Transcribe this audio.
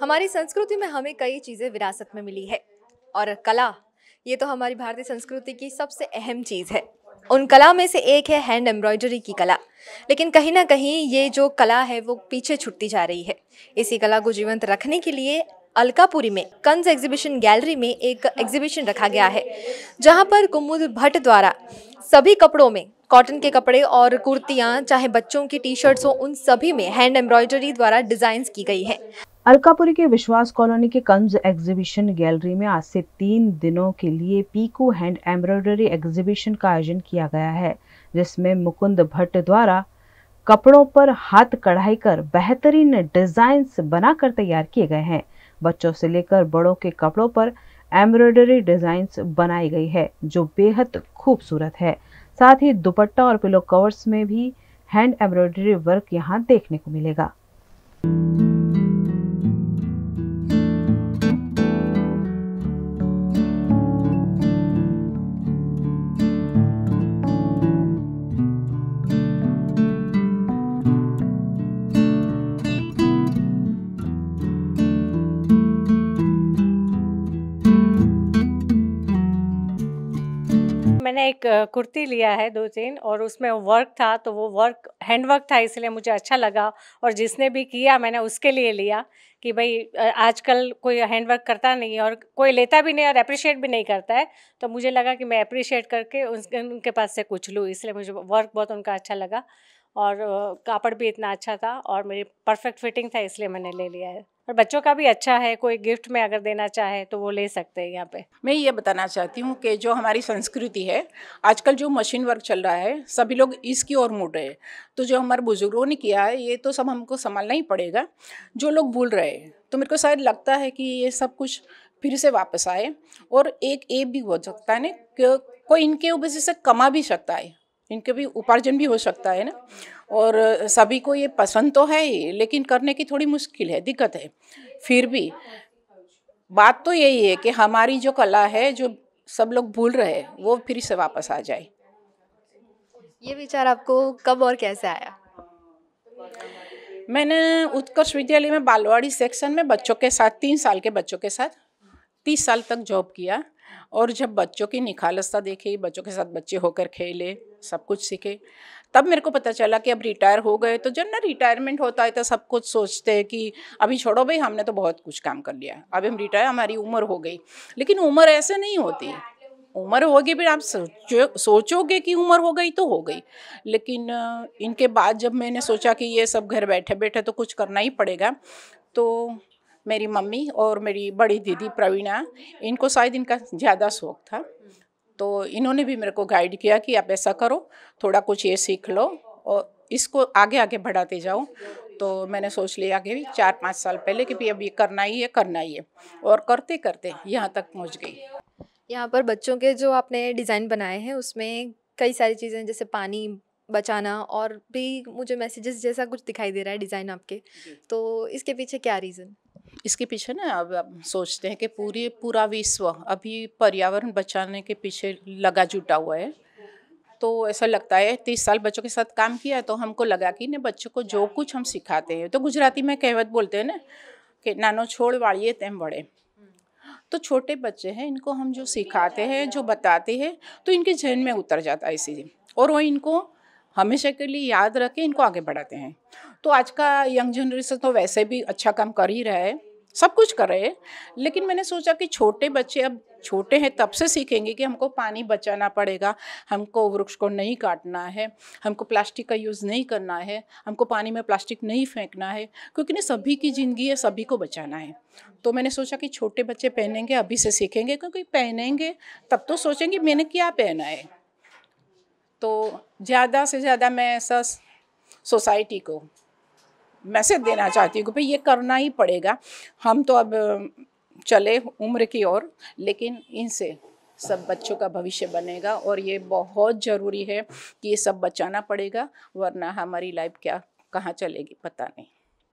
हमारी संस्कृति में हमें कई चीज़ें विरासत में मिली है और कला ये तो हमारी भारतीय संस्कृति की सबसे अहम चीज़ है उन कला में से एक है हैंड एम्ब्रॉयडरी की कला लेकिन कहीं ना कहीं ये जो कला है वो पीछे छुटती जा रही है इसी कला को जीवंत रखने के लिए अलकापुरी में कंस एग्जीबिशन गैलरी में एक एग्जीबिशन रखा गया है जहां पर कुमुद भट्ट द्वारा सभी कपड़ों में कॉटन के कपड़े और कुर्तियां चाहे बच्चों की टी शर्ट्स हो उन सभी में हैंड एम्ब्रॉयडरी द्वारा डिज़ाइंस की गई है अलकापुरी के विश्वास कॉलोनी के कंज एग्जीबिशन गैलरी में आज से तीन दिनों के लिए पीकू हैंड एम्ब्रॉयडरी एग्जीबिशन का आयोजन किया गया है जिसमें मुकुंद भट्ट द्वारा कपड़ों पर हाथ कढ़ाई कर बेहतरीन डिजाइंस बनाकर तैयार किए गए हैं बच्चों से लेकर बड़ों के कपड़ों पर एम्ब्रॉयडरी डिजाइंस बनाई गई है जो बेहद खूबसूरत है साथ ही दुपट्टा और पिलो कवर्स में भी हैंड एम्ब्रॉयडरी वर्क यहाँ देखने को मिलेगा मैंने एक कुर्ती लिया है दो तीन और उसमें वर्क था तो वो वर्क हैंडवर्क था इसलिए मुझे अच्छा लगा और जिसने भी किया मैंने उसके लिए लिया कि भाई आजकल कोई हैंडवर्क करता नहीं है और कोई लेता भी नहीं और अप्रिशिएट भी नहीं करता है तो मुझे लगा कि मैं अप्रिशिएट करके उस उनके पास से कुछ लूँ इसलिए मुझे वर्क बहुत उनका अच्छा लगा और कापड़ भी इतना अच्छा था और मेरी परफेक्ट फिटिंग था इसलिए मैंने ले लिया है और बच्चों का भी अच्छा है कोई गिफ्ट में अगर देना चाहे तो वो ले सकते हैं यहाँ पे मैं ये बताना चाहती हूँ कि जो हमारी संस्कृति है आजकल जो मशीन वर्क चल रहा है सभी लोग इसकी ओर मुड़ रहे तो जो हमारे बुज़ुर्गों ने किया है ये तो सब हमको संभालना ही पड़ेगा जो लोग भूल रहे हैं तो मेरे को शायद लगता है कि ये सब कुछ फिर से वापस आए और एक ए भी हो सकता है ना कोई इनके वजह से कमा भी सकता है इनके भी उपार्जन भी हो सकता है ना और सभी को ये पसंद तो है ही लेकिन करने की थोड़ी मुश्किल है दिक्कत है फिर भी बात तो यही है कि हमारी जो कला है जो सब लोग भूल रहे हैं वो फिर से वापस आ जाए ये विचार आपको कब और कैसे आया मैंने उत्कर्ष विद्यालय में बालवाड़ी सेक्शन में बच्चों के साथ तीन साल के बच्चों के साथ तीस साल तक जॉब किया और जब बच्चों की निखालसता देखी बच्चों के साथ बच्चे होकर खेले सब कुछ सीखे तब मेरे को पता चला कि अब रिटायर हो गए तो जब ना रिटायरमेंट होता है तो सब कुछ सोचते हैं कि अभी छोड़ो भाई हमने तो बहुत कुछ काम कर लिया अब हम रिटायर हमारी उम्र हो गई लेकिन उम्र ऐसे नहीं होती उम्र होगी फिर आप सोचो सोचोगे कि उम्र हो गई तो हो गई लेकिन इनके बाद जब मैंने सोचा कि ये सब घर बैठे बैठे तो कुछ करना ही पड़ेगा तो मेरी मम्मी और मेरी बड़ी दीदी प्रवीणा इनको शायद इनका ज़्यादा शौक था तो इन्होंने भी मेरे को गाइड किया कि आप ऐसा करो थोड़ा कुछ ये सीख लो और इसको आगे आगे बढ़ाते जाओ तो मैंने सोच लिया कि चार पाँच साल पहले कि भी अब ये करना ही है करना ही है और करते करते यहाँ तक पहुँच गई यहाँ पर बच्चों के जो आपने डिज़ाइन बनाए हैं उसमें कई सारी चीज़ें जैसे पानी बचाना और भी मुझे मैसेजेस जैसा कुछ दिखाई दे रहा है डिज़ाइन आपके तो इसके पीछे क्या रीज़न इसके पीछे ना अब सोचते हैं कि पूरी पूरा विश्व अभी पर्यावरण बचाने के पीछे लगा जुटा हुआ है तो ऐसा लगता है तीस साल बच्चों के साथ काम किया तो हमको लगा कि ना बच्चों को जो कुछ हम सिखाते हैं तो गुजराती में कहवत बोलते हैं ना कि नानो छोड़ वाड़िए तेम बड़े तो छोटे बच्चे हैं इनको हम जो सिखाते हैं जो बताते हैं तो इनके जहन में उतर जाता है इसी और वो इनको हमेशा के लिए याद रख के इनको आगे बढ़ाते हैं तो आज का यंग जनरेशन तो वैसे भी अच्छा काम कर ही रहा है सब कुछ कर रहे हैं लेकिन मैंने सोचा कि छोटे बच्चे अब छोटे हैं तब से सीखेंगे कि हमको पानी बचाना पड़ेगा हमको वृक्ष को नहीं काटना है हमको प्लास्टिक का यूज़ नहीं करना है हमको पानी में प्लास्टिक नहीं फेंकना है क्योंकि ना सभी की ज़िंदगी है सभी को बचाना है तो मैंने सोचा कि छोटे बच्चे पहनेंगे अभी से सीखेंगे क्योंकि पहनेंगे तब तो सोचेंगे मैंने क्या पहना है तो ज़्यादा से ज़्यादा मैं ऐसा सोसाइटी को मैसेज देना चाहती हूँ कि भाई ये करना ही पड़ेगा हम तो अब चले उम्र की ओर लेकिन इनसे सब बच्चों का भविष्य बनेगा और ये बहुत ज़रूरी है कि ये सब बचाना पड़ेगा वरना हमारी लाइफ क्या कहाँ चलेगी पता नहीं